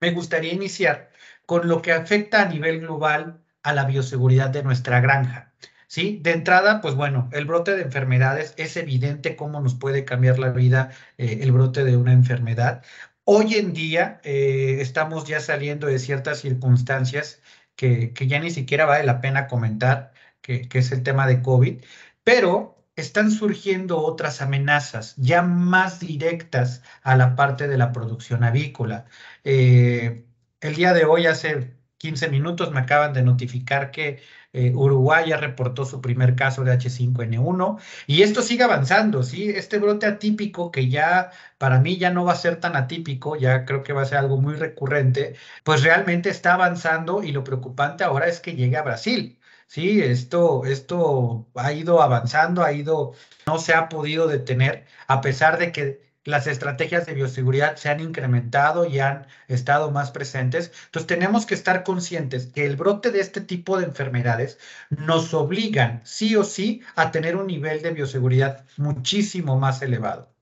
Me gustaría iniciar con lo que afecta a nivel global a la bioseguridad de nuestra granja. ¿sí? De entrada, pues bueno, el brote de enfermedades es evidente cómo nos puede cambiar la vida eh, el brote de una enfermedad. Hoy en día eh, estamos ya saliendo de ciertas circunstancias que, ya ni siquiera vale la pena comentar, que, que es el tema de COVID, pero están surgiendo otras amenazas ya más directas a la parte de la producción avícola. Eh, el día de hoy, hace 15 minutos, me acaban de notificar que eh, Uruguay ya reportó su primer caso de H5N1 y esto sigue avanzando, ¿sí? Este brote atípico que ya para mí ya no va a ser tan atípico, ya creo que va a ser algo muy recurrente, pues realmente está avanzando y lo preocupante ahora es que llegue a Brasil. Sí, esto, esto ha ido avanzando, ha ido, no se ha podido detener, a pesar de que las estrategias de bioseguridad se han incrementado y han estado más presentes. Entonces tenemos que estar conscientes que el brote de este tipo de enfermedades nos obligan sí o sí a tener un nivel de bioseguridad muchísimo más elevado.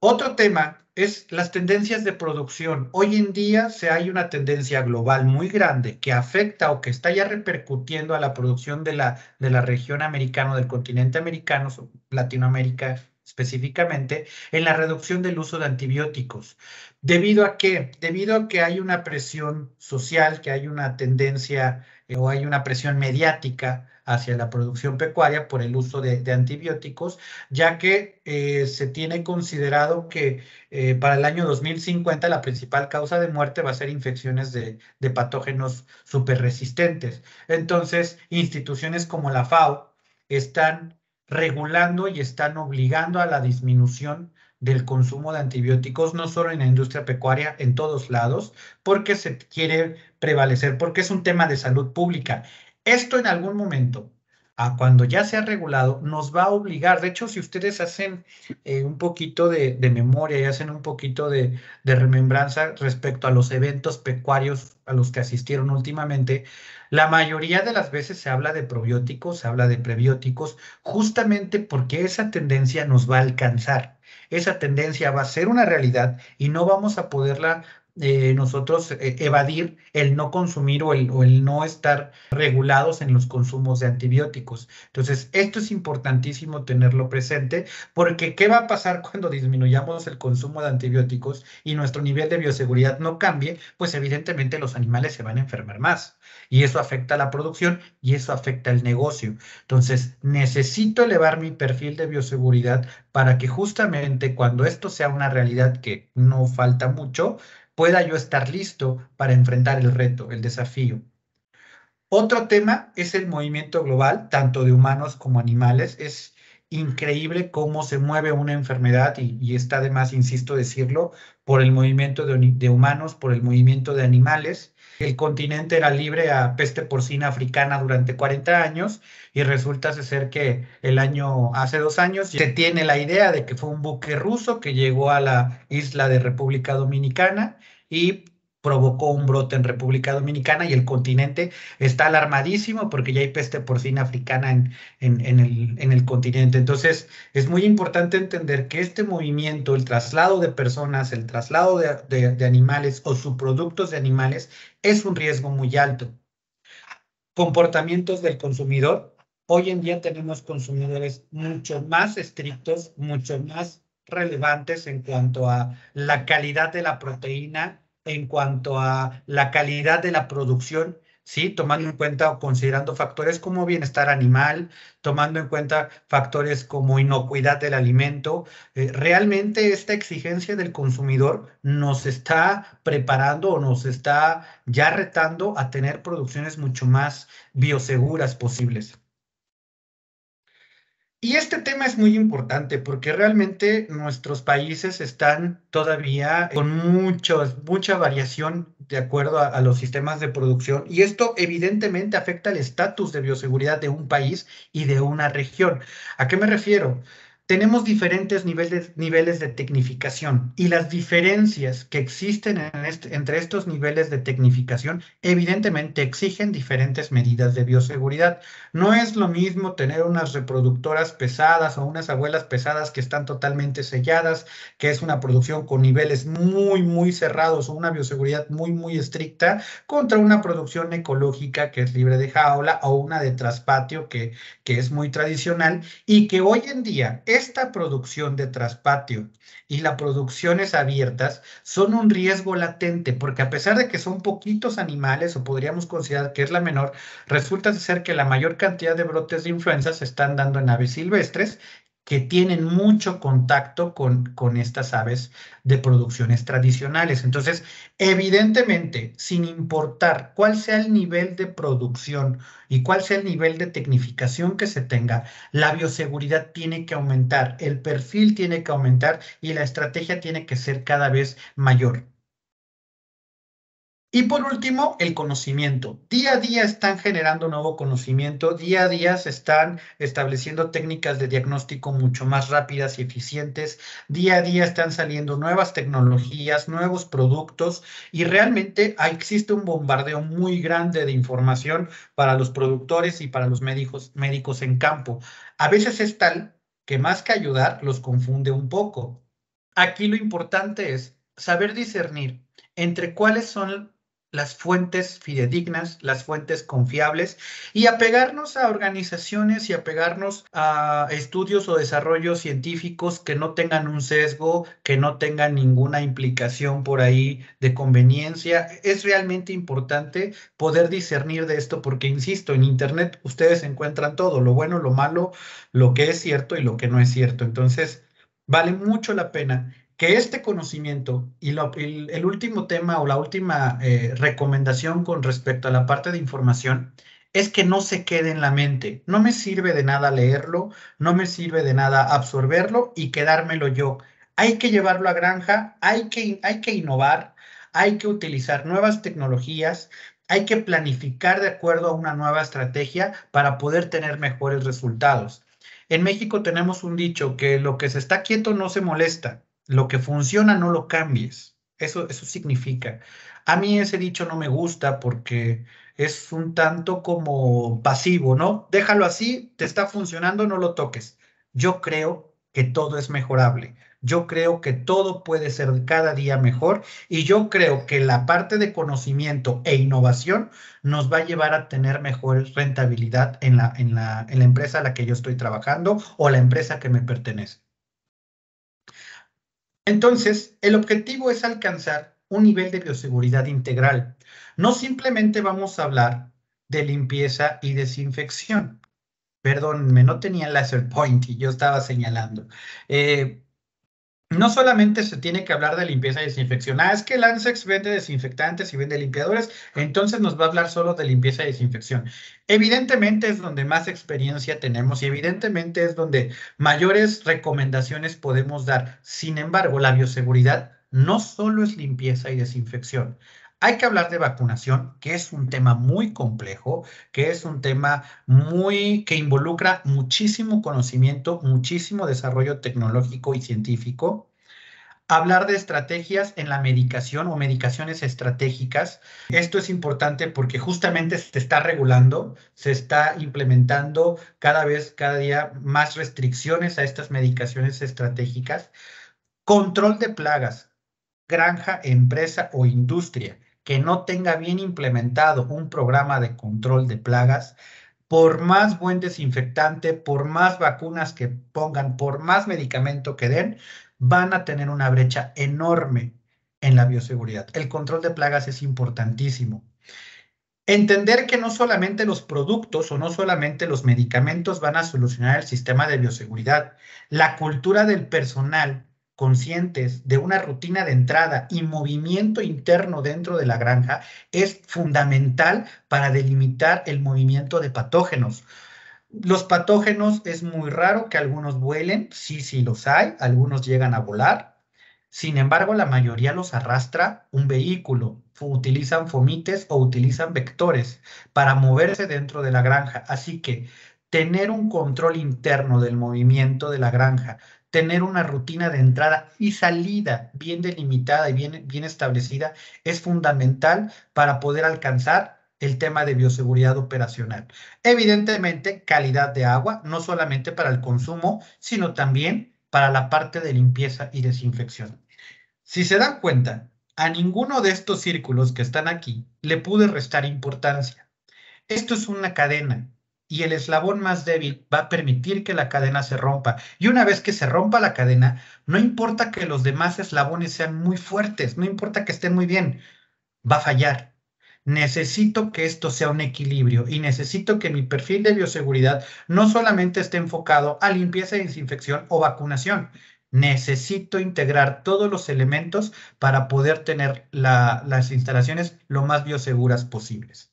Otro tema es las tendencias de producción. Hoy en día se hay una tendencia global muy grande que afecta o que está ya repercutiendo a la producción de la, de la región americana, del continente americano, Latinoamérica específicamente, en la reducción del uso de antibióticos. ¿Debido a qué? Debido a que hay una presión social, que hay una tendencia o hay una presión mediática hacia la producción pecuaria por el uso de, antibióticos, ya que eh, se tiene considerado que eh, para el año 2050 la principal causa de muerte va a ser infecciones de, de patógenos superresistentes. Entonces, instituciones como la FAO están regulando y están obligando a la disminución del consumo de antibióticos, no solo en la industria pecuaria, en todos lados, porque se quiere prevalecer, porque es un tema de salud pública. Esto en algún momento, a cuando ya sea regulado, nos va a obligar. De hecho, si ustedes hacen eh, un poquito de, memoria y hacen un poquito de, de remembranza respecto a los eventos pecuarios a los que asistieron últimamente, la mayoría de las veces se habla de probióticos, se habla de prebióticos, justamente porque esa tendencia nos va a alcanzar esa tendencia va a ser una realidad y no vamos a poderla eh, nosotros eh, evadir el no consumir o el, no estar regulados en los consumos de antibióticos. Entonces, esto es importantísimo tenerlo presente porque ¿qué va a pasar cuando disminuyamos el consumo de antibióticos y nuestro nivel de bioseguridad no cambie? Pues evidentemente los animales se van a enfermar más y eso afecta la producción y eso afecta el negocio. Entonces, necesito elevar mi perfil de bioseguridad para que justamente cuando esto sea una realidad que no falta mucho, pueda yo estar listo para enfrentar el reto, el desafío. Otro tema es el movimiento global, tanto de humanos como animales. Es increíble cómo se mueve una enfermedad y, está además, insisto, decirlo, por el movimiento de, humanos, por el movimiento de animales el continente era libre a peste porcina africana durante 40 años y resulta ser que el año, hace dos años, se tiene la idea de que fue un buque ruso que llegó a la isla de República Dominicana y provocó un brote en República Dominicana y el continente está alarmadísimo porque ya hay peste porcina africana en, en, el, en, el, continente. Entonces, es muy importante entender que este movimiento, el traslado de personas, el traslado de, de animales o subproductos de animales, es un riesgo muy alto. Comportamientos del consumidor. Hoy en día tenemos consumidores mucho más estrictos, mucho más relevantes en cuanto a la calidad de la proteína en cuanto a la calidad de la producción, ¿sí? tomando en cuenta o considerando factores como bienestar animal, tomando en cuenta factores como inocuidad del alimento. Eh, realmente esta exigencia del consumidor nos está preparando o nos está ya retando a tener producciones mucho más bioseguras posibles. Y este tema es muy importante porque realmente nuestros países están todavía con muchos, mucha variación de acuerdo a, los sistemas de producción y esto evidentemente afecta el estatus de bioseguridad de un país y de una región. ¿A qué me refiero? tenemos diferentes niveles, niveles de tecnificación y las diferencias que existen en este, entre estos niveles de tecnificación evidentemente exigen diferentes medidas de bioseguridad. No es lo mismo tener unas reproductoras pesadas o unas abuelas pesadas que están totalmente selladas, que es una producción con niveles muy, muy cerrados o una bioseguridad muy, muy estricta, contra una producción ecológica que es libre de jaula o una de traspatio que, que es muy tradicional y que hoy en día esta producción de traspatio y las producciones abiertas son un riesgo latente, porque a pesar de que son poquitos animales, o podríamos considerar que es la menor, resulta ser que la mayor cantidad de brotes de influenza se están dando en aves silvestres que tienen mucho contacto con, con estas aves de producciones tradicionales. Entonces, evidentemente, sin importar cuál sea el nivel de producción y cuál sea el nivel de tecnificación que se tenga, la bioseguridad tiene que aumentar, el perfil tiene que aumentar y la estrategia tiene que ser cada vez mayor. Y por último, el conocimiento. Día a día están generando nuevo conocimiento, día a día se están estableciendo técnicas de diagnóstico mucho más rápidas y eficientes, día a día están saliendo nuevas tecnologías, nuevos productos y realmente existe un bombardeo muy grande de información para los productores y para los médicos, médicos en campo. A veces es tal que más que ayudar los confunde un poco. Aquí lo importante es saber discernir entre cuáles son las fuentes fidedignas, las fuentes confiables y apegarnos a organizaciones y apegarnos a estudios o desarrollos científicos que no tengan un sesgo, que no tengan ninguna implicación por ahí de conveniencia. Es realmente importante poder discernir de esto porque, insisto, en Internet ustedes encuentran todo, lo bueno, lo malo, lo que es cierto y lo que no es cierto. Entonces, vale mucho la pena que este conocimiento y el, último tema o la última eh, recomendación con respecto a la parte de información es que no se quede en la mente. No me sirve de nada leerlo, no me sirve de nada absorberlo y quedármelo yo. Hay que llevarlo a granja, hay que, hay que innovar, hay que utilizar nuevas tecnologías, hay que planificar de acuerdo a una nueva estrategia para poder tener mejores resultados. En México tenemos un dicho que lo que se está quieto no se molesta. Lo que funciona no lo cambies. Eso, eso significa. A mí ese dicho no me gusta porque es un tanto como pasivo, ¿no? Déjalo así, te está funcionando, no lo toques. Yo creo que todo es mejorable. Yo creo que todo puede ser cada día mejor y yo creo que la parte de conocimiento e innovación nos va a llevar a tener mejor rentabilidad en la, en la, en la empresa a la que yo estoy trabajando o la empresa que me pertenece. Entonces, el objetivo es alcanzar un nivel de bioseguridad integral. No simplemente vamos a hablar de limpieza y desinfección. me no tenía el laser point y yo estaba señalando. Eh, no solamente se tiene que hablar de limpieza y desinfección. Ah, es que Lancex vende desinfectantes y vende limpiadores, entonces nos va a hablar solo de limpieza y desinfección. Evidentemente es donde más experiencia tenemos y evidentemente es donde mayores recomendaciones podemos dar. Sin embargo, la bioseguridad no solo es limpieza y desinfección. Hay que hablar de vacunación, que es un tema muy complejo, que es un tema muy que involucra muchísimo conocimiento, muchísimo desarrollo tecnológico y científico. Hablar de estrategias en la medicación o medicaciones estratégicas. Esto es importante porque justamente se está regulando, se está implementando cada vez, cada día más restricciones a estas medicaciones estratégicas. Control de plagas, granja, empresa o industria que no tenga bien implementado un programa de control de plagas, por más buen desinfectante, por más vacunas que pongan, por más medicamento que den, van a tener una brecha enorme en la bioseguridad. El control de plagas es importantísimo. Entender que no solamente los productos o no solamente los medicamentos van a solucionar el sistema de bioseguridad. La cultura del personal conscientes de una rutina de entrada y movimiento interno dentro de la granja es fundamental para delimitar el movimiento de patógenos. Los patógenos es muy raro que algunos vuelen, sí, sí los hay, algunos llegan a volar. Sin embargo, la mayoría los arrastra un vehículo, utilizan fomites o utilizan vectores para moverse dentro de la granja. Así que tener un control interno del movimiento de la granja, tener una rutina de entrada y salida bien delimitada y bien, establecida es fundamental para poder alcanzar el tema de bioseguridad operacional. Evidentemente, calidad de agua, no solamente para el consumo, sino también para la parte de limpieza y desinfección. Si se dan cuenta, a ninguno de estos círculos que están aquí le pude restar importancia. Esto es una cadena y el eslabón más débil va a permitir que la cadena se rompa. Y una vez que se rompa la cadena, no importa que los demás eslabones sean muy fuertes, no importa que estén muy bien, va a fallar. Necesito que esto sea un equilibrio y necesito que mi perfil de bioseguridad no solamente esté enfocado a limpieza y desinfección o vacunación. Necesito integrar todos los elementos para poder tener las instalaciones lo más bioseguras posibles.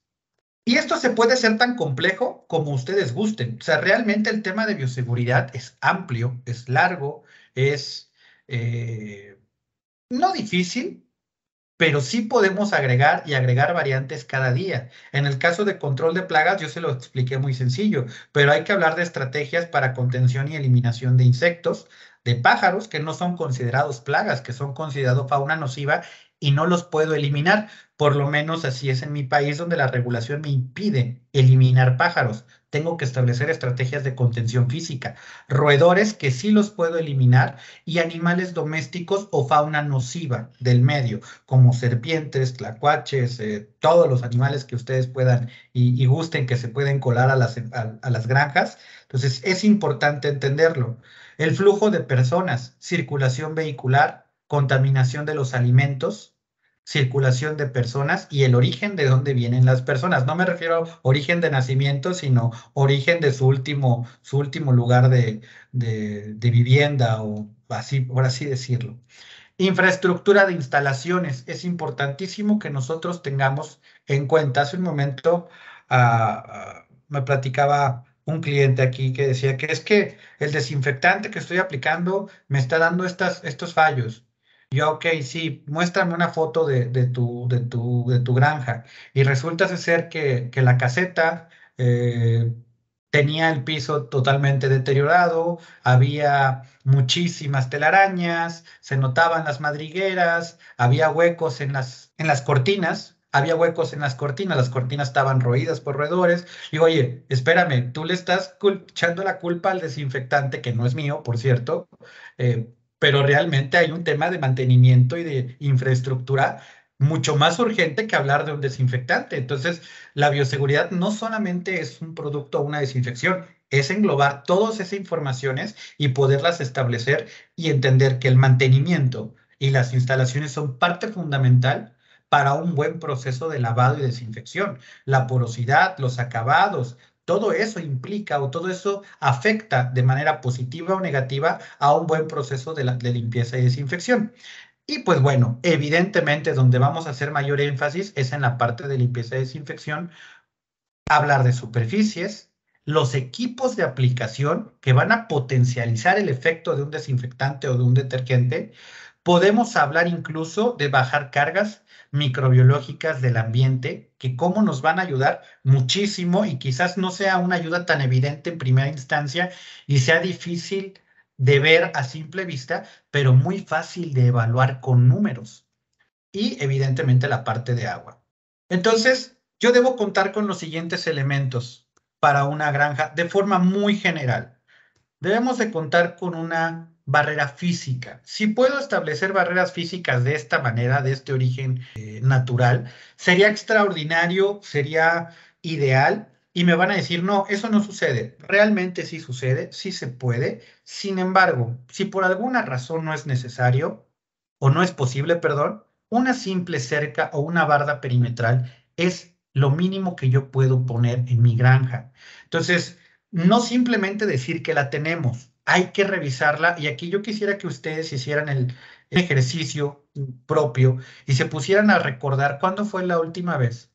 Y esto se puede ser tan complejo como ustedes gusten. O sea, realmente el tema de bioseguridad es amplio, es largo, es eh, no difícil, pero sí podemos agregar y agregar variantes cada día. En el caso de control de plagas, yo se lo expliqué muy sencillo, pero hay que hablar de estrategias para contención y eliminación de insectos, de pájaros que no son considerados plagas, que son considerados fauna nociva y no los puedo eliminar. Por lo menos así es en mi país donde la regulación me impide eliminar pájaros. Tengo que establecer estrategias de contención física. Roedores que sí los puedo eliminar y animales domésticos o fauna nociva del medio, como serpientes, tlacuaches, eh, todos los animales que ustedes puedan y, gusten que se pueden colar a las, a las granjas. Entonces es importante entenderlo. El flujo de personas, circulación vehicular, contaminación de los alimentos, circulación de personas y el origen de dónde vienen las personas. No me refiero a origen de nacimiento, sino origen de su último, su último lugar de, vivienda o así, por así decirlo. Infraestructura de instalaciones. Es importantísimo que nosotros tengamos en cuenta. Hace un momento ah, ah, me platicaba un cliente aquí que decía que es que el desinfectante que estoy aplicando me está dando estos fallos yo, ok, sí, muéstrame una foto de, de, tu, de, tu, de tu, granja. Y resulta ser que, la caseta eh, tenía el piso totalmente deteriorado, había muchísimas telarañas, se notaban las madrigueras, había huecos en las, en las cortinas, había huecos en las cortinas, las cortinas estaban roídas por roedores. Y oye, espérame, tú le estás echando la culpa al desinfectante, que no es mío, por cierto, eh, pero realmente hay un tema de mantenimiento y de infraestructura mucho más urgente que hablar de un desinfectante. Entonces, la bioseguridad no solamente es un producto o una desinfección, es englobar todas esas informaciones y poderlas establecer y entender que el mantenimiento y las instalaciones son parte fundamental para un buen proceso de lavado y desinfección. La porosidad, los acabados, todo eso implica o todo eso afecta de manera positiva o negativa a un buen proceso de, limpieza y desinfección. Y pues bueno, evidentemente donde vamos a hacer mayor énfasis es en la parte de limpieza y desinfección, hablar de superficies, los equipos de aplicación que van a potencializar el efecto de un desinfectante o de un detergente, Podemos hablar incluso de bajar cargas microbiológicas del ambiente, que cómo nos van a ayudar muchísimo y quizás no sea una ayuda tan evidente en primera instancia y sea difícil de ver a simple vista, pero muy fácil de evaluar con números. Y evidentemente la parte de agua. Entonces, yo debo contar con los siguientes elementos para una granja de forma muy general. Debemos de contar con una barrera física. Si puedo establecer barreras físicas de esta manera, de este origen eh, natural, sería extraordinario, sería ideal. Y me van a decir, no, eso no sucede. Realmente sí sucede, sí se puede. Sin embargo, si por alguna razón no es necesario o no es posible, perdón, una simple cerca o una barda perimetral es lo mínimo que yo puedo poner en mi granja. Entonces, no simplemente decir que la tenemos, hay que revisarla y aquí yo quisiera que ustedes hicieran el, ejercicio propio y se pusieran a recordar cuándo fue la última vez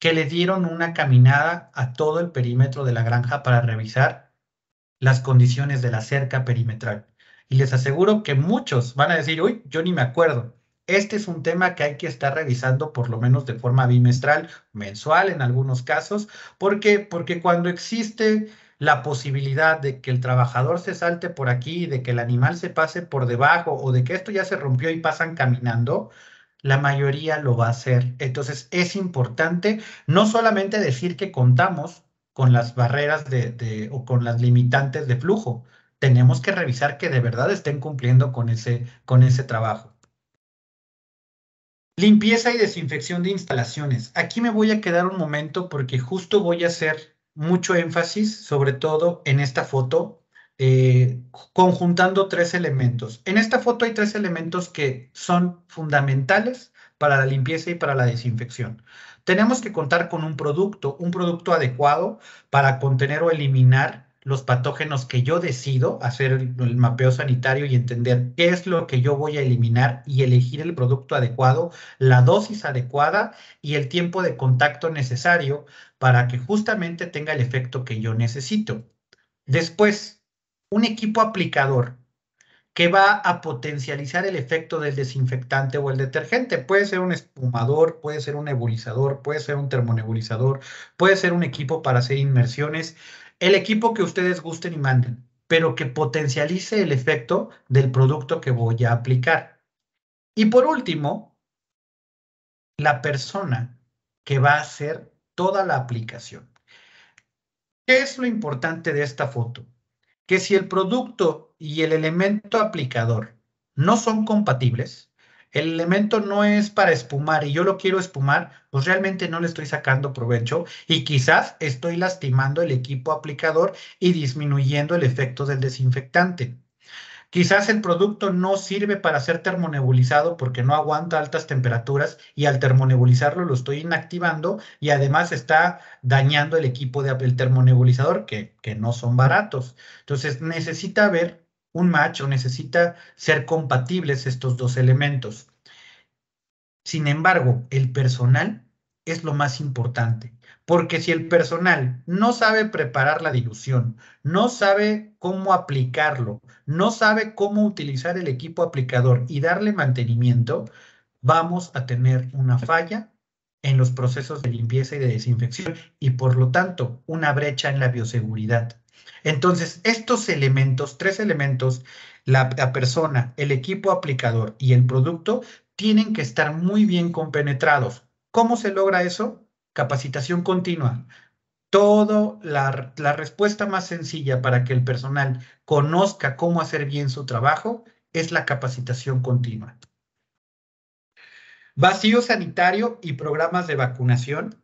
que le dieron una caminada a todo el perímetro de la granja para revisar las condiciones de la cerca perimetral. Y les aseguro que muchos van a decir, uy, yo ni me acuerdo. Este es un tema que hay que estar revisando por lo menos de forma bimestral, mensual en algunos casos, porque, porque cuando existe la posibilidad de que el trabajador se salte por aquí, de que el animal se pase por debajo o de que esto ya se rompió y pasan caminando, la mayoría lo va a hacer. Entonces es importante no solamente decir que contamos con las barreras o con las limitantes de flujo, tenemos que revisar que de verdad estén cumpliendo con ese, con ese trabajo. Limpieza y desinfección de instalaciones. Aquí me voy a quedar un momento porque justo voy a hacer mucho énfasis, sobre todo en esta foto, eh, conjuntando tres elementos. En esta foto hay tres elementos que son fundamentales para la limpieza y para la desinfección. Tenemos que contar con un producto, un producto adecuado para contener o eliminar los patógenos que yo decido, hacer el mapeo sanitario y entender qué es lo que yo voy a eliminar y elegir el producto adecuado, la dosis adecuada y el tiempo de contacto necesario para que justamente tenga el efecto que yo necesito. Después, un equipo aplicador que va a potencializar el efecto del desinfectante o el detergente. Puede ser un espumador, puede ser un nebulizador, puede ser un termonebulizador, puede ser un equipo para hacer inmersiones el equipo que ustedes gusten y manden, pero que potencialice el efecto del producto que voy a aplicar. Y por último, la persona que va a hacer toda la aplicación. ¿Qué es lo importante de esta foto? Que si el producto y el elemento aplicador no son compatibles, el elemento no es para espumar y yo lo quiero espumar, pues realmente no le estoy sacando provecho y quizás estoy lastimando el equipo aplicador y disminuyendo el efecto del desinfectante. Quizás el producto no sirve para ser termonebulizado porque no aguanta altas temperaturas y al termonebulizarlo lo estoy inactivando y además está dañando el equipo del de, termonebulizador que, que no son baratos. Entonces necesita ver un macho necesita ser compatibles estos dos elementos. Sin embargo, el personal es lo más importante, porque si el personal no sabe preparar la dilución, no sabe cómo aplicarlo, no sabe cómo utilizar el equipo aplicador y darle mantenimiento, vamos a tener una falla en los procesos de limpieza y de desinfección y por lo tanto una brecha en la bioseguridad. Entonces, estos elementos, tres elementos, la, persona, el equipo aplicador y el producto, tienen que estar muy bien compenetrados. ¿Cómo se logra eso? Capacitación continua. Toda la, la respuesta más sencilla para que el personal conozca cómo hacer bien su trabajo es la capacitación continua. Vacío sanitario y programas de vacunación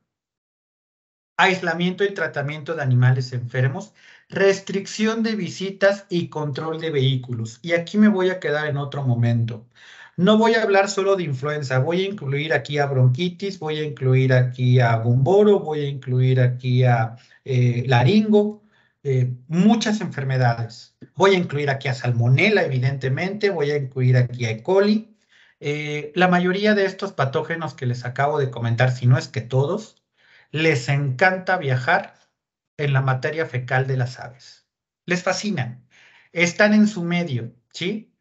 aislamiento y tratamiento de animales enfermos restricción de visitas y control de vehículos. Y aquí me voy a quedar en otro momento. No voy a hablar solo de influenza, voy a incluir aquí a bronquitis, voy a incluir aquí a gumboro. voy a incluir aquí a eh, laringo, eh, muchas enfermedades. Voy a incluir aquí a salmonella, evidentemente, voy a incluir aquí a E. coli. Eh, la mayoría de estos patógenos que les acabo de comentar, si no es que todos, les encanta viajar en la materia fecal de las aves. Les fascinan. Están en su medio, ¿sí?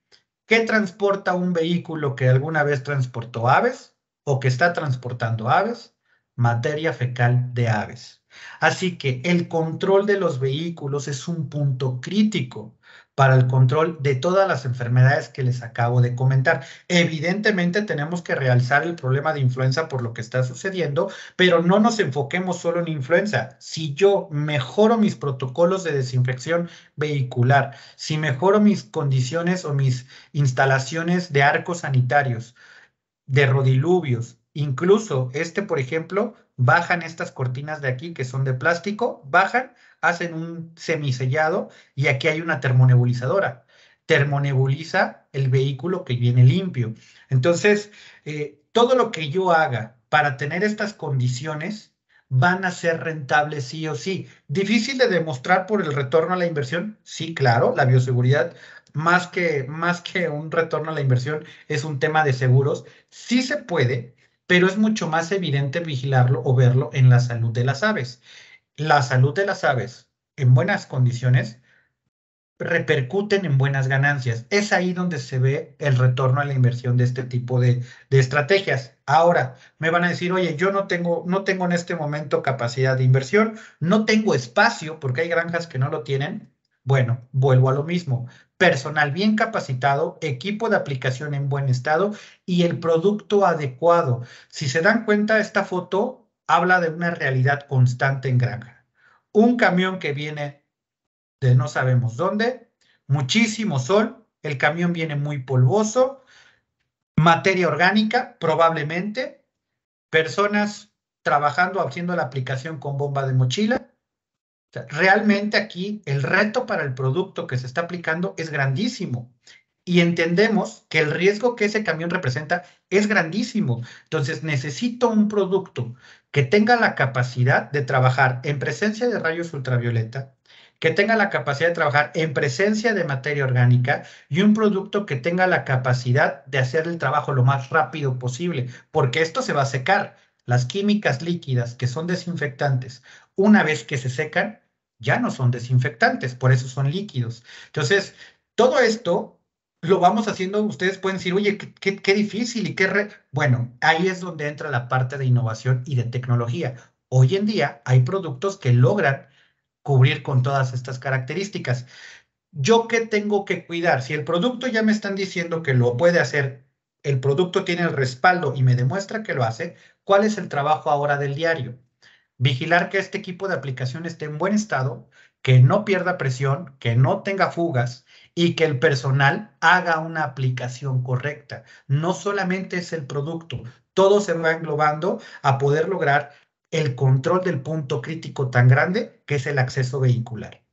¿Qué transporta un vehículo que alguna vez transportó aves o que está transportando aves? Materia fecal de aves. Así que el control de los vehículos es un punto crítico para el control de todas las enfermedades que les acabo de comentar. Evidentemente tenemos que realzar el problema de influenza por lo que está sucediendo, pero no nos enfoquemos solo en influenza. Si yo mejoro mis protocolos de desinfección vehicular, si mejoro mis condiciones o mis instalaciones de arcos sanitarios, de rodiluvios, incluso este, por ejemplo, bajan estas cortinas de aquí que son de plástico, bajan, hacen un semisellado y aquí hay una termonebulizadora. Termonebuliza el vehículo que viene limpio. Entonces, eh, todo lo que yo haga para tener estas condiciones van a ser rentables sí o sí. Difícil de demostrar por el retorno a la inversión, sí, claro, la bioseguridad más que, más que un retorno a la inversión es un tema de seguros, sí se puede, pero es mucho más evidente vigilarlo o verlo en la salud de las aves la salud de las aves en buenas condiciones repercuten en buenas ganancias. Es ahí donde se ve el retorno a la inversión de este tipo de, estrategias. Ahora, me van a decir, oye, yo no tengo, no tengo en este momento capacidad de inversión, no tengo espacio porque hay granjas que no lo tienen. Bueno, vuelvo a lo mismo. Personal bien capacitado, equipo de aplicación en buen estado y el producto adecuado. Si se dan cuenta, esta foto habla de una realidad constante en granja. Un camión que viene de no sabemos dónde, muchísimo sol, el camión viene muy polvoso, materia orgánica probablemente, personas trabajando, haciendo la aplicación con bomba de mochila. realmente aquí el reto para el producto que se está aplicando es grandísimo y entendemos que el riesgo que ese camión representa es grandísimo. Entonces necesito un producto que tenga la capacidad de trabajar en presencia de rayos ultravioleta, que tenga la capacidad de trabajar en presencia de materia orgánica y un producto que tenga la capacidad de hacer el trabajo lo más rápido posible, porque esto se va a secar. Las químicas líquidas que son desinfectantes, una vez que se secan, ya no son desinfectantes, por eso son líquidos. Entonces, todo esto lo vamos haciendo, ustedes pueden decir, oye, qué, difícil y qué... Bueno, ahí es donde entra la parte de innovación y de tecnología. Hoy en día hay productos que logran cubrir con todas estas características. ¿Yo qué tengo que cuidar? Si el producto ya me están diciendo que lo puede hacer, el producto tiene el respaldo y me demuestra que lo hace, ¿cuál es el trabajo ahora del diario? Vigilar que este equipo de aplicación esté en buen estado, que no pierda presión, que no tenga fugas, y que el personal haga una aplicación correcta. No solamente es el producto, todo se va englobando a poder lograr el control del punto crítico tan grande que es el acceso vehicular.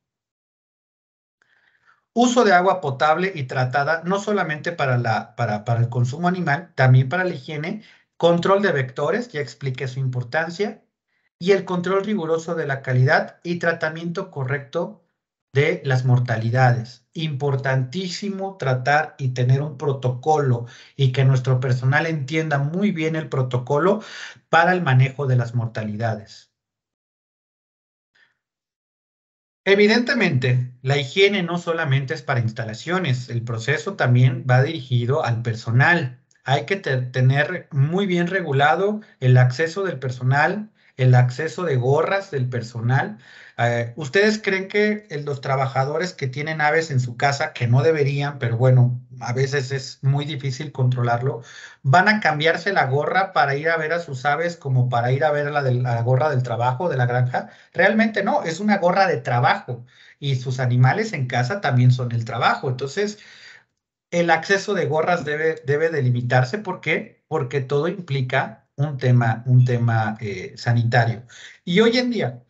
Uso de agua potable y tratada no solamente para, el consumo animal, también para la higiene, control de vectores, ya expliqué su importancia, y el control riguroso de la calidad y tratamiento correcto de las mortalidades importantísimo tratar y tener un protocolo y que nuestro personal entienda muy bien el protocolo para el manejo de las mortalidades. Evidentemente, la higiene no solamente es para instalaciones, el proceso también va dirigido al personal. Hay que tener muy bien regulado el acceso del personal, el acceso de gorras del personal. Eh, ¿Ustedes creen que los trabajadores que tienen aves en su casa, que no deberían, pero bueno, a veces es muy difícil controlarlo, van a cambiarse la gorra para ir a ver a sus aves como para ir a ver la, la gorra del trabajo de la granja? Realmente no, es una gorra de trabajo y sus animales en casa también son el trabajo. Entonces, el acceso de gorras debe, debe delimitarse. ¿Por qué? Porque todo implica un tema, un tema eh, sanitario. Y hoy en día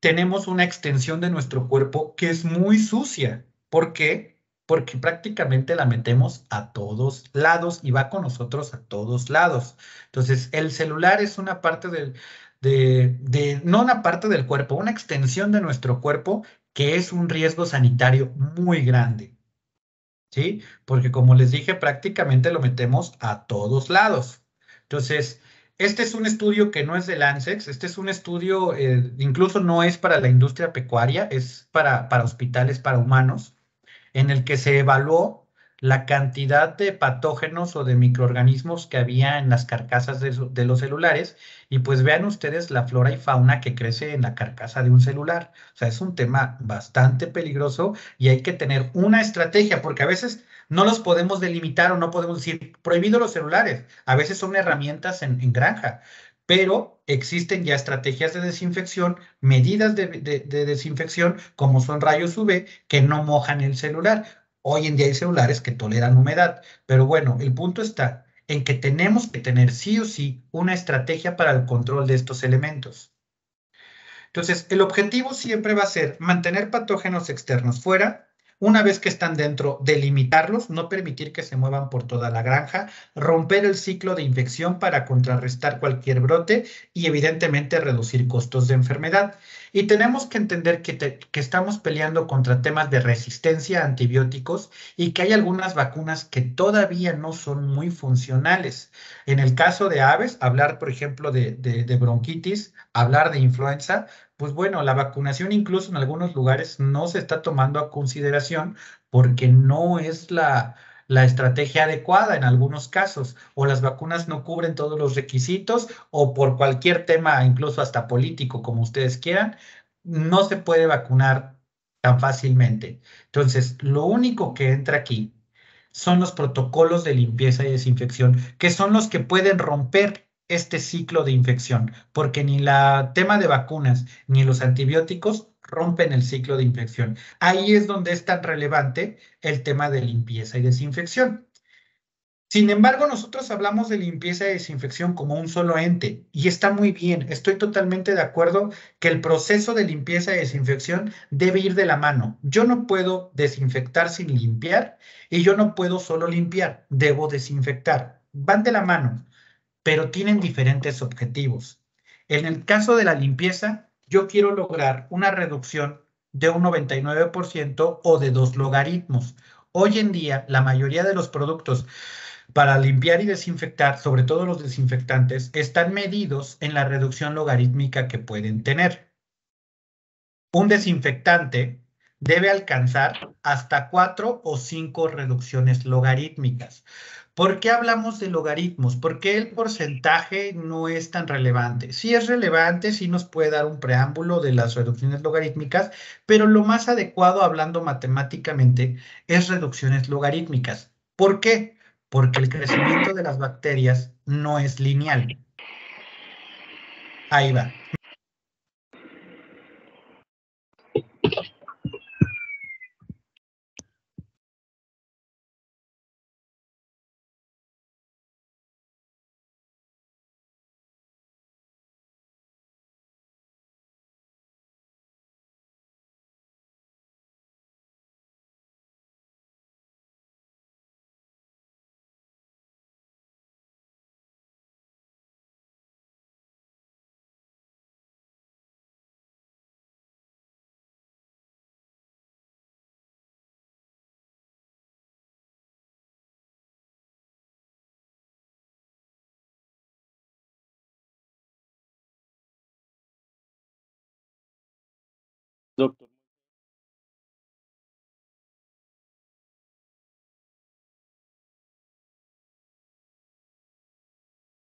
tenemos una extensión de nuestro cuerpo que es muy sucia. ¿Por qué? Porque prácticamente la metemos a todos lados y va con nosotros a todos lados. Entonces, el celular es una parte del, de, de, no una parte del cuerpo, una extensión de nuestro cuerpo que es un riesgo sanitario muy grande. ¿Sí? Porque como les dije, prácticamente lo metemos a todos lados. Entonces, este es un estudio que no es de Lancex, este es un estudio, eh, incluso no es para la industria pecuaria, es para, para hospitales, para humanos, en el que se evaluó la cantidad de patógenos o de microorganismos que había en las carcasas de, de, los celulares y pues vean ustedes la flora y fauna que crece en la carcasa de un celular. O sea, es un tema bastante peligroso y hay que tener una estrategia porque a veces no los podemos delimitar o no podemos decir prohibido los celulares. A veces son herramientas en, granja, pero existen ya estrategias de desinfección, medidas de, de, desinfección como son rayos UV que no mojan el celular. Hoy en día hay celulares que toleran humedad, pero bueno, el punto está en que tenemos que tener sí o sí una estrategia para el control de estos elementos. Entonces, el objetivo siempre va a ser mantener patógenos externos fuera, una vez que están dentro, delimitarlos, no permitir que se muevan por toda la granja, romper el ciclo de infección para contrarrestar cualquier brote y evidentemente reducir costos de enfermedad. Y tenemos que entender que, estamos peleando contra temas de resistencia a antibióticos y que hay algunas vacunas que todavía no son muy funcionales. En el caso de aves, hablar, por ejemplo, de bronquitis, hablar de influenza, pues bueno, la vacunación incluso en algunos lugares no se está tomando a consideración porque no es la la estrategia adecuada en algunos casos, o las vacunas no cubren todos los requisitos, o por cualquier tema, incluso hasta político, como ustedes quieran, no se puede vacunar tan fácilmente. Entonces, lo único que entra aquí son los protocolos de limpieza y desinfección, que son los que pueden romper este ciclo de infección, porque ni la tema de vacunas ni los antibióticos rompen el ciclo de infección. Ahí es donde es tan relevante el tema de limpieza y desinfección. Sin embargo, nosotros hablamos de limpieza y desinfección como un solo ente y está muy bien. Estoy totalmente de acuerdo que el proceso de limpieza y desinfección debe ir de la mano. Yo no puedo desinfectar sin limpiar y yo no puedo solo limpiar, debo desinfectar. Van de la mano, pero tienen diferentes objetivos. En el caso de la limpieza, yo quiero lograr una reducción de un 99% o de dos logaritmos. Hoy en día, la mayoría de los productos para limpiar y desinfectar, sobre todo los desinfectantes, están medidos en la reducción logarítmica que pueden tener. Un desinfectante debe alcanzar hasta cuatro o cinco reducciones logarítmicas. ¿Por qué hablamos de logaritmos? ¿Por qué el porcentaje no es tan relevante? Sí es relevante, sí nos puede dar un preámbulo de las reducciones logarítmicas, pero lo más adecuado hablando matemáticamente es reducciones logarítmicas. ¿Por qué? Porque el crecimiento de las bacterias no es lineal. Ahí va. doctor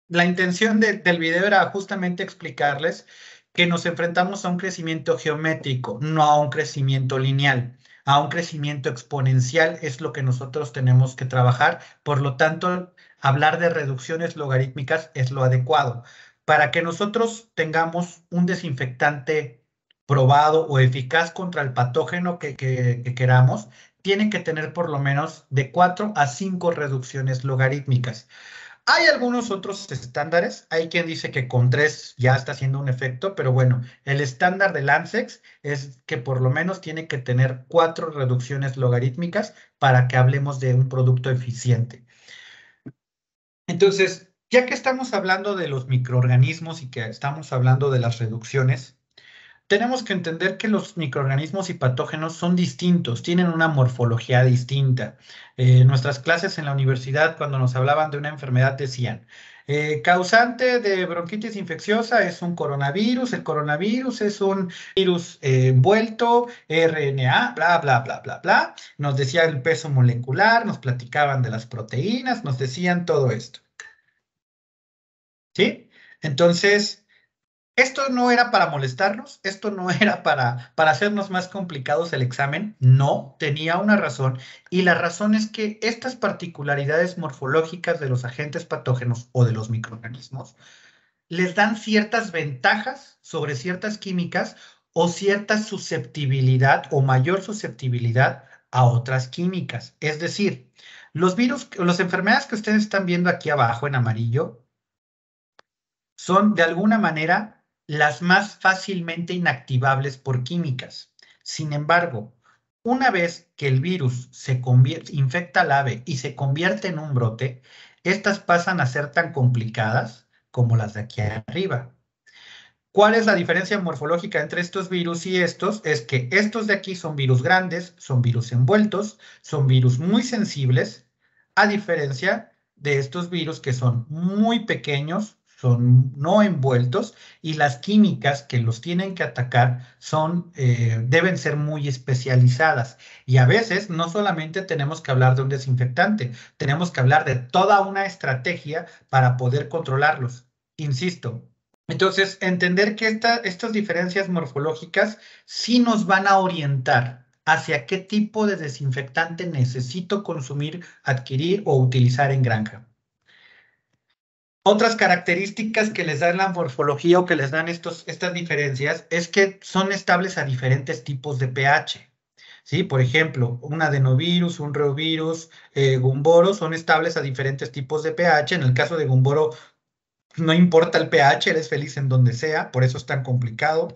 La intención del video era justamente explicarles que nos enfrentamos a un crecimiento geométrico, no a un crecimiento lineal a un crecimiento exponencial es lo que nosotros tenemos que trabajar. Por lo tanto, hablar de reducciones logarítmicas es lo adecuado. Para que nosotros tengamos un desinfectante probado o eficaz contra el patógeno que, queramos, tiene que tener por lo menos de 4 a 5 reducciones logarítmicas. Hay algunos otros estándares, hay quien dice que con tres ya está haciendo un efecto, pero bueno, el estándar de ANSEX es que por lo menos tiene que tener cuatro reducciones logarítmicas para que hablemos de un producto eficiente. Entonces, ya que estamos hablando de los microorganismos y que estamos hablando de las reducciones, tenemos que entender que los microorganismos y patógenos son distintos, tienen una morfología distinta. Eh, nuestras clases en la universidad, cuando nos hablaban de una enfermedad, decían, eh, causante de bronquitis infecciosa es un coronavirus, el coronavirus es un virus eh, envuelto, RNA, bla, bla, bla, bla, bla. Nos decía el peso molecular, nos platicaban de las proteínas, nos decían todo esto. ¿Sí? Entonces, esto no era para molestarnos, esto no era para, para hacernos más complicados el examen, no, tenía una razón y la razón es que estas particularidades morfológicas de los agentes patógenos o de los microorganismos les dan ciertas ventajas sobre ciertas químicas o cierta susceptibilidad o mayor susceptibilidad a otras químicas. Es decir, los virus, las enfermedades que ustedes están viendo aquí abajo en amarillo son de alguna manera las más fácilmente inactivables por químicas. Sin embargo, una vez que el virus se infecta al ave y se convierte en un brote, estas pasan a ser tan complicadas como las de aquí arriba. ¿Cuál es la diferencia morfológica entre estos virus y estos? Es que estos de aquí son virus grandes, son virus envueltos, son virus muy sensibles, a diferencia de estos virus que son muy pequeños, son no envueltos y las químicas que los tienen que atacar son, eh, deben ser muy especializadas. Y a veces no solamente tenemos que hablar de un desinfectante, tenemos que hablar de toda una estrategia para poder controlarlos. Insisto, entonces, entender que estas diferencias morfológicas sí nos van a orientar hacia qué tipo de desinfectante necesito consumir, adquirir o utilizar en granja. Otras características que les dan la morfología o que les dan estas diferencias es que son estables a diferentes tipos de pH. ¿sí? Por ejemplo, un adenovirus, un reovirus, eh, gumboro, son estables a diferentes tipos de pH. En el caso de gumboro, no importa el pH, eres feliz en donde sea, por eso es tan complicado.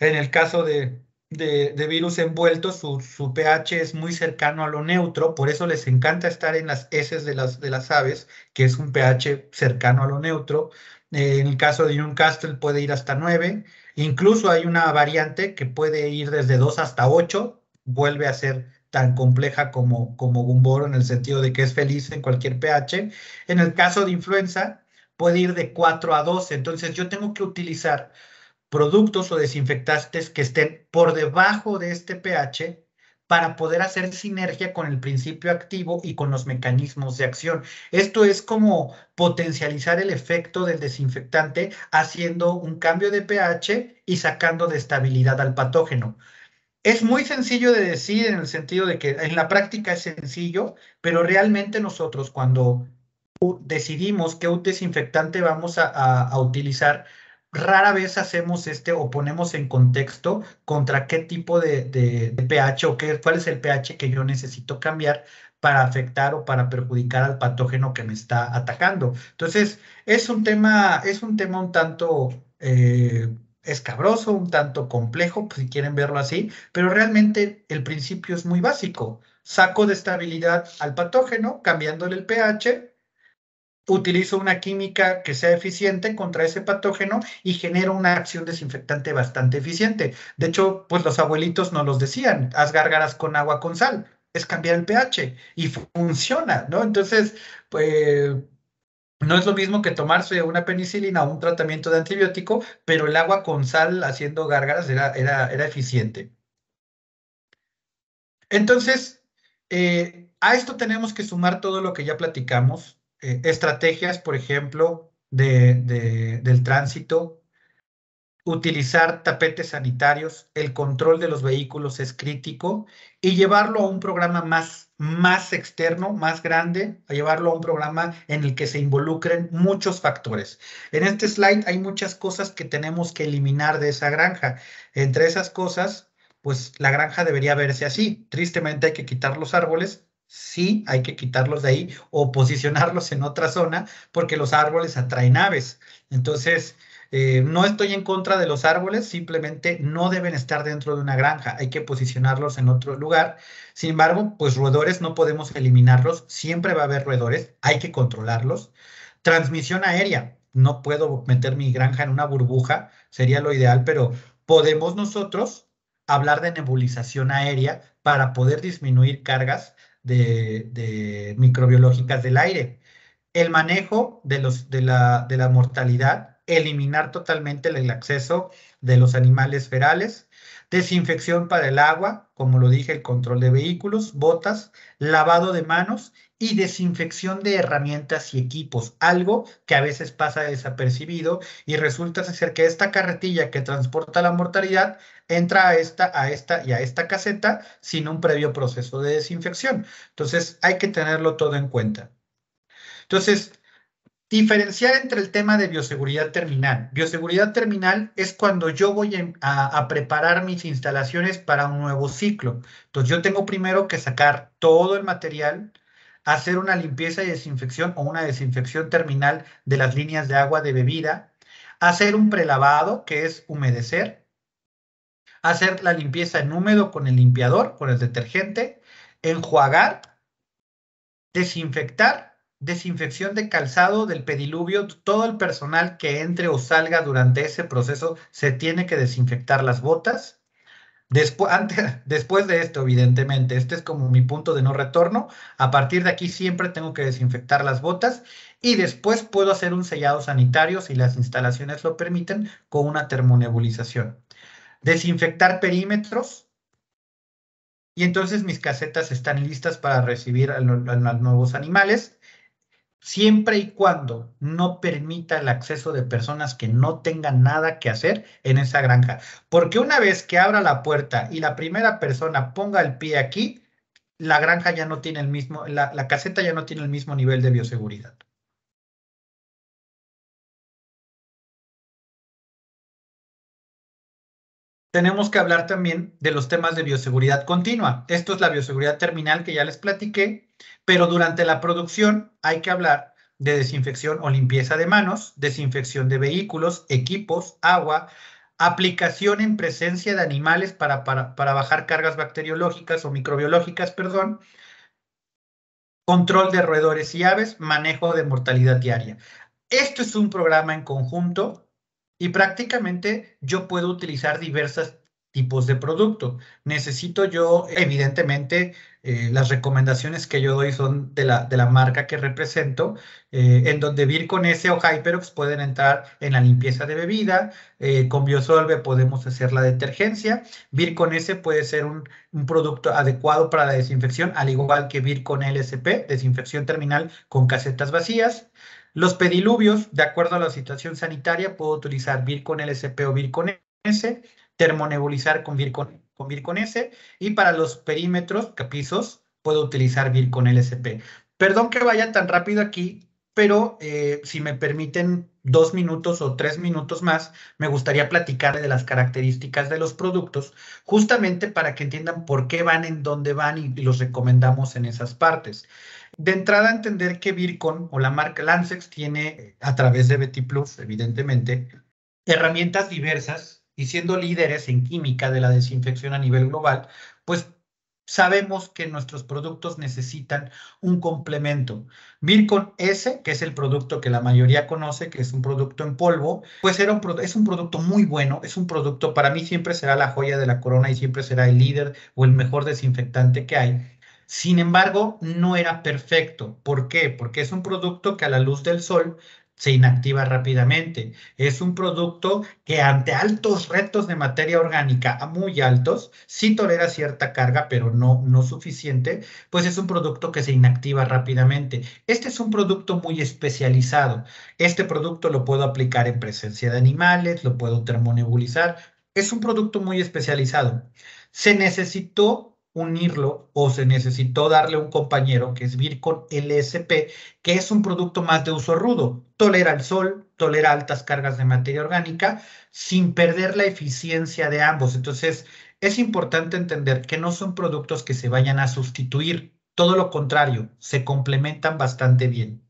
En el caso de de, virus envueltos, su, pH es muy cercano a lo neutro, por eso les encanta estar en las heces de las, de las aves, que es un pH cercano a lo neutro. Eh, en el caso de Newcastle puede ir hasta 9, incluso hay una variante que puede ir desde 2 hasta 8, vuelve a ser tan compleja como, como Gumboro en el sentido de que es feliz en cualquier pH. En el caso de influenza, puede ir de 4 a 12, entonces yo tengo que utilizar productos o desinfectantes que estén por debajo de este pH para poder hacer sinergia con el principio activo y con los mecanismos de acción. Esto es como potencializar el efecto del desinfectante haciendo un cambio de pH y sacando de estabilidad al patógeno. Es muy sencillo de decir en el sentido de que en la práctica es sencillo, pero realmente nosotros cuando decidimos qué desinfectante vamos a, utilizar, rara vez hacemos este o ponemos en contexto contra qué tipo de, pH o qué, cuál es el pH que yo necesito cambiar para afectar o para perjudicar al patógeno que me está atacando. Entonces, es un tema, es un tema un tanto eh, escabroso, un tanto complejo, pues, si quieren verlo así, pero realmente el principio es muy básico. Saco de estabilidad al patógeno cambiándole el pH utilizo una química que sea eficiente contra ese patógeno y genera una acción desinfectante bastante eficiente. De hecho, pues los abuelitos nos los decían, haz gárgaras con agua con sal, es cambiar el pH y funciona, ¿no? Entonces, pues... No es lo mismo que tomarse una penicilina o un tratamiento de antibiótico, pero el agua con sal haciendo gárgaras era, eficiente. Entonces, eh, a esto tenemos que sumar todo lo que ya platicamos, eh, estrategias, por ejemplo, del tránsito, utilizar tapetes sanitarios, el control de los vehículos es crítico y llevarlo a un programa más, más externo, más grande, a llevarlo a un programa en el que se involucren muchos factores. En este slide hay muchas cosas que tenemos que eliminar de esa granja. Entre esas cosas, pues la granja debería verse así. Tristemente hay que quitar los árboles sí hay que quitarlos de ahí o posicionarlos en otra zona porque los árboles atraen aves. Entonces, eh, no estoy en contra de los árboles, simplemente no deben estar dentro de una granja, hay que posicionarlos en otro lugar. Sin embargo, pues roedores no podemos eliminarlos, siempre va a haber roedores, hay que controlarlos. Transmisión aérea, no puedo meter mi granja en una burbuja, sería lo ideal, pero podemos nosotros hablar de nebulización aérea para poder disminuir cargas de, microbiológicas del aire. El manejo de, los, de, la, mortalidad, eliminar totalmente el, el acceso de los animales ferales, desinfección para el agua, como lo dije, el control de vehículos, botas, lavado de manos y desinfección de herramientas y equipos, algo que a veces pasa desapercibido y resulta ser que esta carretilla que transporta la mortalidad entra a esta, a esta y a esta caseta sin un previo proceso de desinfección. Entonces hay que tenerlo todo en cuenta. Entonces, diferenciar entre el tema de bioseguridad terminal. Bioseguridad terminal es cuando yo voy a, preparar mis instalaciones para un nuevo ciclo. Entonces yo tengo primero que sacar todo el material, hacer una limpieza y desinfección o una desinfección terminal de las líneas de agua de bebida, hacer un prelavado, que es humedecer, hacer la limpieza en húmedo con el limpiador, con el detergente, enjuagar, desinfectar, desinfección de calzado del pediluvio, todo el personal que entre o salga durante ese proceso se tiene que desinfectar las botas, Después, antes, después de esto, evidentemente, este es como mi punto de no retorno. A partir de aquí siempre tengo que desinfectar las botas y después puedo hacer un sellado sanitario, si las instalaciones lo permiten, con una termonebulización. Desinfectar perímetros y entonces mis casetas están listas para recibir a, los nuevos animales siempre y cuando no permita el acceso de personas que no tengan nada que hacer en esa granja. Porque una vez que abra la puerta y la primera persona ponga el pie aquí, la granja ya no tiene el mismo, la, caseta ya no tiene el mismo nivel de bioseguridad. tenemos que hablar también de los temas de bioseguridad continua. Esto es la bioseguridad terminal que ya les platiqué, pero durante la producción hay que hablar de desinfección o limpieza de manos, desinfección de vehículos, equipos, agua, aplicación en presencia de animales para, para, bajar cargas bacteriológicas o microbiológicas, perdón, control de roedores y aves, manejo de mortalidad diaria. Esto es un programa en conjunto y prácticamente yo puedo utilizar diversos tipos de producto. Necesito yo, evidentemente, eh, las recomendaciones que yo doy son de la, de la marca que represento, eh, en donde Vircon S o Hyperox pueden entrar en la limpieza de bebida, eh, con Biosolve podemos hacer la detergencia, Vircon S puede ser un, un, producto adecuado para la desinfección, al igual que Vircon LSP, desinfección terminal con casetas vacías. Los pediluvios, de acuerdo a la situación sanitaria, puedo utilizar VIR con LSP o VIR con S, termonebulizar con Vircon con, con, S, y para los perímetros, capizos, puedo utilizar VIR con LSP. Perdón que vaya tan rápido aquí, pero eh, si me permiten dos minutos o tres minutos más, me gustaría platicar de las características de los productos, justamente para que entiendan por qué van, en dónde van y los recomendamos en esas partes. De entrada, entender que Vircon o la marca Lancex tiene, eh, a través de Betty Plus, evidentemente, herramientas diversas y siendo líderes en química de la desinfección a nivel global, pues sabemos que nuestros productos necesitan un complemento. Vircon S, que es el producto que la mayoría conoce, que es un producto en polvo, pues es un producto muy bueno, es un producto para mí siempre será la joya de la corona y siempre será el líder o el mejor desinfectante que hay. Sin embargo, no era perfecto. ¿Por qué? Porque es un producto que a la luz del sol se inactiva rápidamente. Es un producto que ante altos retos de materia orgánica, muy altos, sí tolera cierta carga, pero no, no suficiente, pues es un producto que se inactiva rápidamente. Este es un producto muy especializado. Este producto lo puedo aplicar en presencia de animales, lo puedo termonebulizar. Es un producto muy especializado. Se necesitó unirlo o se necesitó darle un compañero que es Vircon LSP, que es un producto más de uso rudo. Tolera el sol, tolera altas cargas de materia orgánica sin perder la eficiencia de ambos. Entonces, es importante entender que no son productos que se vayan a sustituir, todo lo contrario, se complementan bastante bien.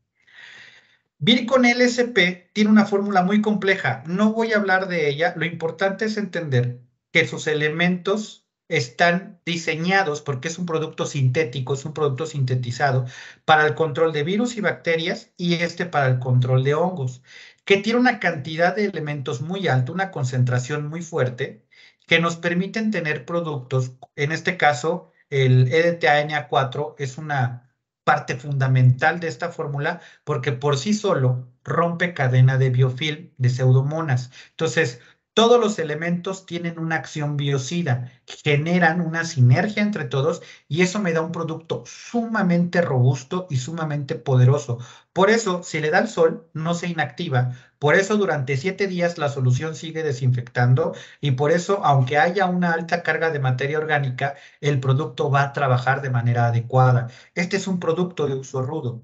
Vircon LSP tiene una fórmula muy compleja, no voy a hablar de ella, lo importante es entender que sus elementos están diseñados, porque es un producto sintético, es un producto sintetizado, para el control de virus y bacterias y este para el control de hongos, que tiene una cantidad de elementos muy alta, una concentración muy fuerte, que nos permiten tener productos, en este caso, el edta 4 es una parte fundamental de esta fórmula porque por sí solo rompe cadena de biofilm de pseudomonas. Entonces, todos los elementos tienen una acción biocida, generan una sinergia entre todos y eso me da un producto sumamente robusto y sumamente poderoso. Por eso, si le da el sol, no se inactiva. Por eso, durante siete días la solución sigue desinfectando y por eso, aunque haya una alta carga de materia orgánica, el producto va a trabajar de manera adecuada. Este es un producto de uso rudo.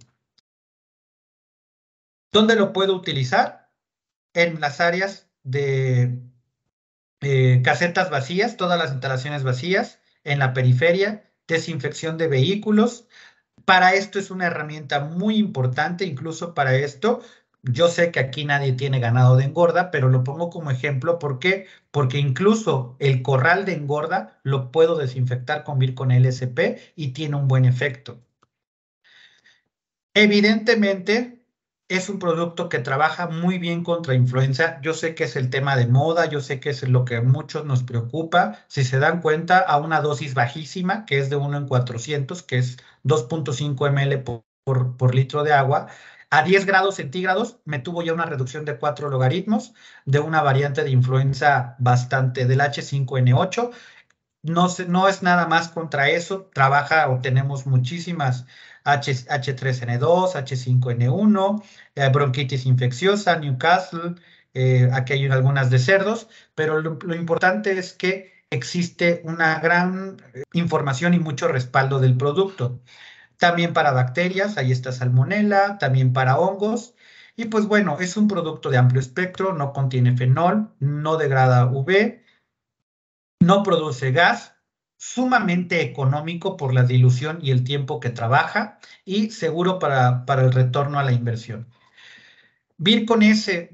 ¿Dónde lo puedo utilizar? En las áreas de eh, casetas vacías, todas las instalaciones vacías en la periferia, desinfección de vehículos. Para esto es una herramienta muy importante, incluso para esto. Yo sé que aquí nadie tiene ganado de engorda, pero lo pongo como ejemplo. ¿Por qué? Porque incluso el corral de engorda lo puedo desinfectar con vir con LSP y tiene un buen efecto. Evidentemente, es un producto que trabaja muy bien contra influenza. Yo sé que es el tema de moda, yo sé que es lo que a muchos nos preocupa. Si se dan cuenta, a una dosis bajísima, que es de 1 en 400, que es 2.5 ml por, por, litro de agua, a 10 grados centígrados me tuvo ya una reducción de 4 logaritmos de una variante de influenza bastante del H5N8. No, no es nada más contra eso, trabaja o tenemos muchísimas H, 3 n 2 H5N1, eh, bronquitis infecciosa, Newcastle, eh, aquí hay algunas de cerdos, pero lo, lo importante es que existe una gran eh, información y mucho respaldo del producto. También para bacterias, ahí está salmonela, también para hongos, y pues bueno, es un producto de amplio espectro, no contiene fenol, no degrada UV, no produce gas sumamente económico por la dilución y el tiempo que trabaja y seguro para, el retorno a la inversión. Vircon S,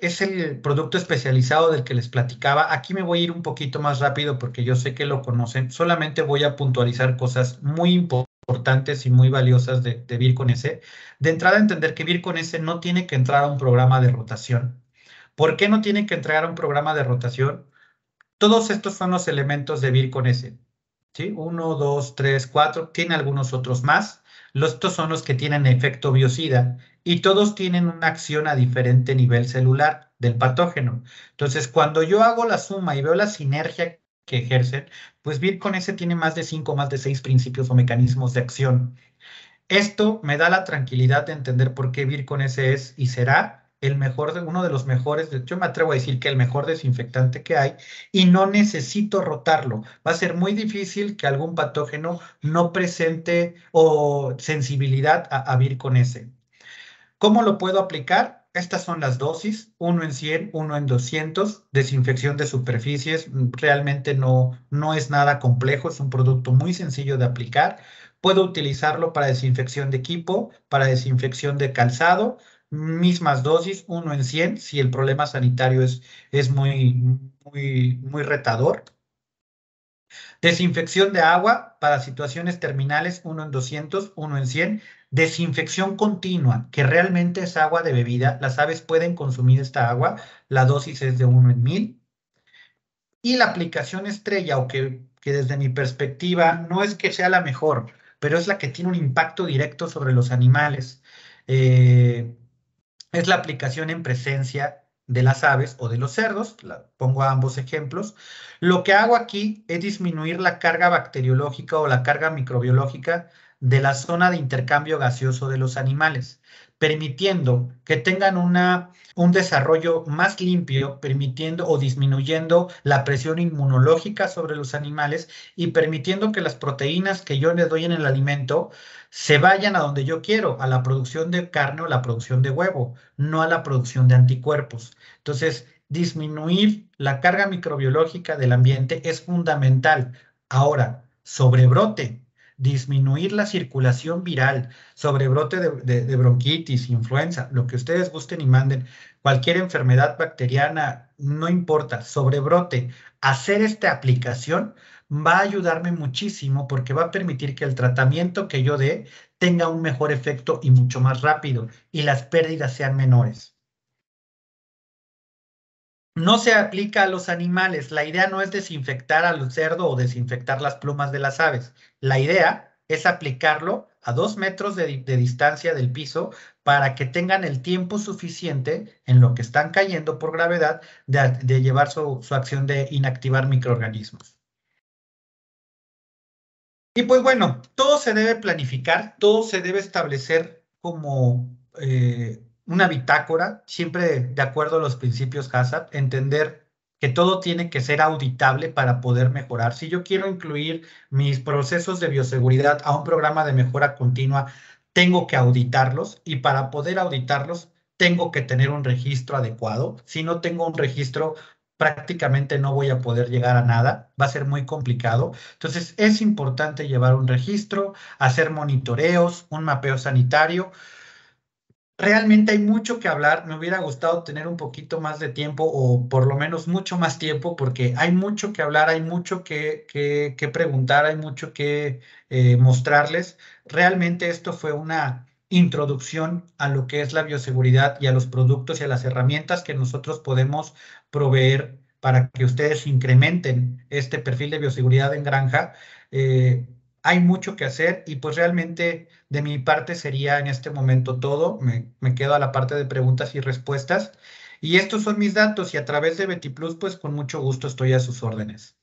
es el producto especializado del que les platicaba. Aquí me voy a ir un poquito más rápido porque yo sé que lo conocen. Solamente voy a puntualizar cosas muy importantes y muy valiosas de, de Vircon S. De entrada, entender que Vircon S no tiene que entrar a un programa de rotación. ¿Por qué no tiene que entrar a un programa de rotación? Todos estos son los elementos de Vircon S. ¿sí? 1, 2, 3, tiene algunos otros más. Estos son los que tienen efecto biocida y todos tienen una acción a diferente nivel celular del patógeno. Entonces, cuando yo hago la suma y veo la sinergia que ejercen, pues Vircon S tiene más de cinco, más de seis principios o mecanismos de acción. Esto me da la tranquilidad de entender por qué Vircon S es y será el mejor, uno de los mejores, yo me atrevo a decir que el mejor desinfectante que hay y no necesito rotarlo. Va a ser muy difícil que algún patógeno no presente o sensibilidad a, vir con ese. ¿Cómo lo puedo aplicar? Estas son las dosis, uno en 100, uno en 200, desinfección de superficies, mm, realmente no, no es nada complejo, es un producto muy sencillo de aplicar. Puedo utilizarlo para desinfección de equipo, para desinfección de calzado, mismas dosis, uno en 100, si el problema sanitario es, es muy, muy, retador. Desinfección de agua para situaciones terminales, 1 en 200, 1 en 100. Desinfección continua, que realmente es agua de bebida. Las aves pueden consumir esta agua, la dosis es de uno en 1000. Y la aplicación estrella, o que, que desde mi perspectiva no es que sea la mejor, pero es la que tiene un impacto directo sobre los animales. Eh, es la aplicación en presencia de las aves o de los cerdos, pongo ambos ejemplos. Lo que hago aquí es disminuir la carga bacteriológica o la carga microbiológica de la zona de intercambio gaseoso de los animales, permitiendo que tengan una, un desarrollo más limpio, permitiendo o disminuyendo la presión inmunológica sobre los animales y permitiendo que las proteínas que yo les doy en el alimento se vayan a donde yo quiero, a la producción de carne o la producción de huevo, no a la producción de anticuerpos. Entonces, disminuir la carga microbiológica del ambiente es fundamental. Ahora, sobre brote, disminuir la circulación viral, sobrebrote de, de, bronquitis, influenza, lo que ustedes gusten y manden, cualquier enfermedad bacteriana, no importa, sobrebrote, hacer esta aplicación va a ayudarme muchísimo porque va a permitir que el tratamiento que yo dé tenga un mejor efecto y mucho más rápido y las pérdidas sean menores. No se aplica a los animales. La idea no es desinfectar al cerdo o desinfectar las plumas de las aves. La idea es aplicarlo a dos metros de, distancia del piso para que tengan el tiempo suficiente en lo que están cayendo por gravedad de, llevar su, acción de inactivar microorganismos. Y pues bueno, todo se debe planificar, todo se debe establecer como eh, una bitácora, siempre de acuerdo a los principios HACCP, entender que todo tiene que ser auditable para poder mejorar. Si yo quiero incluir mis procesos de bioseguridad a un programa de mejora continua, tengo que auditarlos y para poder auditarlos tengo que tener un registro adecuado. Si no tengo un registro, prácticamente no voy a poder llegar a nada, va a ser muy complicado. Entonces es importante llevar un registro, hacer monitoreos, un mapeo sanitario realmente hay mucho que hablar. Me hubiera gustado tener un poquito más de tiempo o por lo menos mucho más tiempo porque hay mucho que hablar, hay mucho que, preguntar, hay mucho que eh, mostrarles. Realmente esto fue una introducción a lo que es la bioseguridad y a los productos y a las herramientas que nosotros podemos proveer para que ustedes incrementen este perfil de bioseguridad en granja. Eh, hay mucho que hacer y pues realmente de mi parte sería en este momento todo. Me, quedo a la parte de preguntas y respuestas. Y estos son mis datos y a través de Plus, pues con mucho gusto estoy a sus órdenes.